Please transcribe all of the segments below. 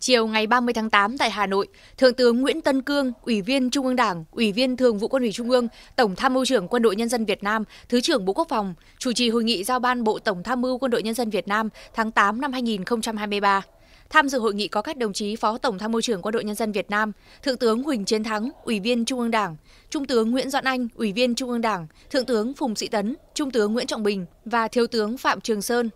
Chiều ngày 30 tháng 8 tại Hà Nội, Thượng tướng Nguyễn Tân Cương, Ủy viên Trung ương Đảng, Ủy viên Thường vụ Quân ủy Trung ương, Tổng tham mưu trưởng Quân đội Nhân dân Việt Nam, Thứ trưởng Bộ Quốc phòng, chủ trì hội nghị giao ban Bộ Tổng tham mưu Quân đội Nhân dân Việt Nam tháng 8 năm 2023. Tham dự hội nghị có các đồng chí Phó Tổng tham mưu trưởng Quân đội Nhân dân Việt Nam, Thượng tướng Huỳnh Chiến Thắng, Ủy viên Trung ương Đảng, Trung tướng Nguyễn Doãn Anh, Ủy viên Trung ương Đảng, Thượng tướng Phùng Sĩ Tấn, Trung tướng Nguyễn Trọng Bình và Thiếu tướng Phạm Trường Sơn,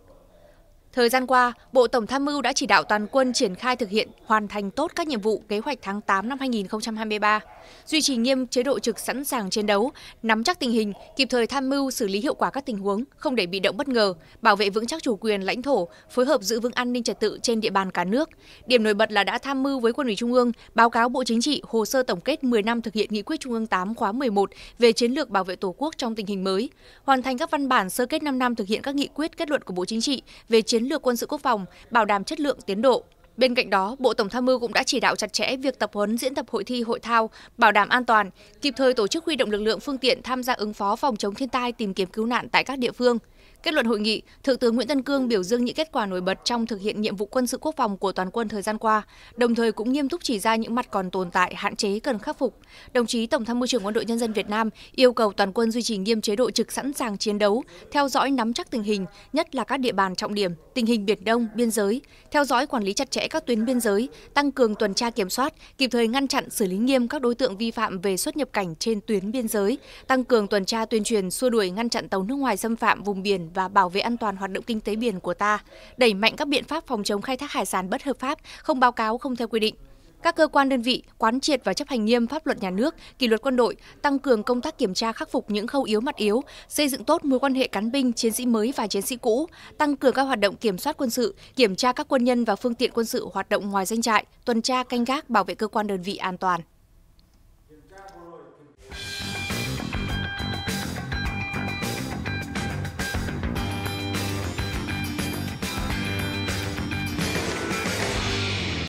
Thời gian qua, Bộ Tổng tham mưu đã chỉ đạo toàn quân triển khai thực hiện hoàn thành tốt các nhiệm vụ kế hoạch tháng 8 năm 2023, duy trì nghiêm chế độ trực sẵn sàng chiến đấu, nắm chắc tình hình, kịp thời tham mưu xử lý hiệu quả các tình huống, không để bị động bất ngờ, bảo vệ vững chắc chủ quyền lãnh thổ, phối hợp giữ vững an ninh trật tự trên địa bàn cả nước. Điểm nổi bật là đã tham mưu với Quân ủy Trung ương báo cáo Bộ Chính trị hồ sơ tổng kết 10 năm thực hiện nghị quyết Trung ương 8 khóa 11 về chiến lược bảo vệ Tổ quốc trong tình hình mới, hoàn thành các văn bản sơ kết 5 năm thực hiện các nghị quyết kết luận của Bộ Chính trị về chiến lược quân sự quốc phòng, bảo đảm chất lượng tiến độ. Bên cạnh đó, Bộ Tổng tham mưu cũng đã chỉ đạo chặt chẽ việc tập huấn diễn tập hội thi hội thao, bảo đảm an toàn, kịp thời tổ chức huy động lực lượng phương tiện tham gia ứng phó phòng chống thiên tai tìm kiếm cứu nạn tại các địa phương. Kết luận hội nghị, Thượng tướng Nguyễn Tân Cương biểu dương những kết quả nổi bật trong thực hiện nhiệm vụ quân sự quốc phòng của toàn quân thời gian qua, đồng thời cũng nghiêm túc chỉ ra những mặt còn tồn tại, hạn chế cần khắc phục. Đồng chí Tổng tham mưu trưởng Quân đội Nhân dân Việt Nam yêu cầu toàn quân duy trì nghiêm chế độ trực sẵn sàng chiến đấu, theo dõi nắm chắc tình hình, nhất là các địa bàn trọng điểm, tình hình biển Đông, biên giới, theo dõi quản lý chặt chẽ các tuyến biên giới, tăng cường tuần tra kiểm soát, kịp thời ngăn chặn xử lý nghiêm các đối tượng vi phạm về xuất nhập cảnh trên tuyến biên giới, tăng cường tuần tra tuyên truyền xua đuổi ngăn chặn tàu nước ngoài xâm phạm vùng biển và bảo vệ an toàn hoạt động kinh tế biển của ta, đẩy mạnh các biện pháp phòng chống khai thác hải sản bất hợp pháp, không báo cáo không theo quy định các cơ quan đơn vị quán triệt và chấp hành nghiêm pháp luật nhà nước, kỷ luật quân đội, tăng cường công tác kiểm tra khắc phục những khâu yếu mặt yếu, xây dựng tốt mối quan hệ cán binh, chiến sĩ mới và chiến sĩ cũ, tăng cường các hoạt động kiểm soát quân sự, kiểm tra các quân nhân và phương tiện quân sự hoạt động ngoài danh trại, tuần tra canh gác bảo vệ cơ quan đơn vị an toàn.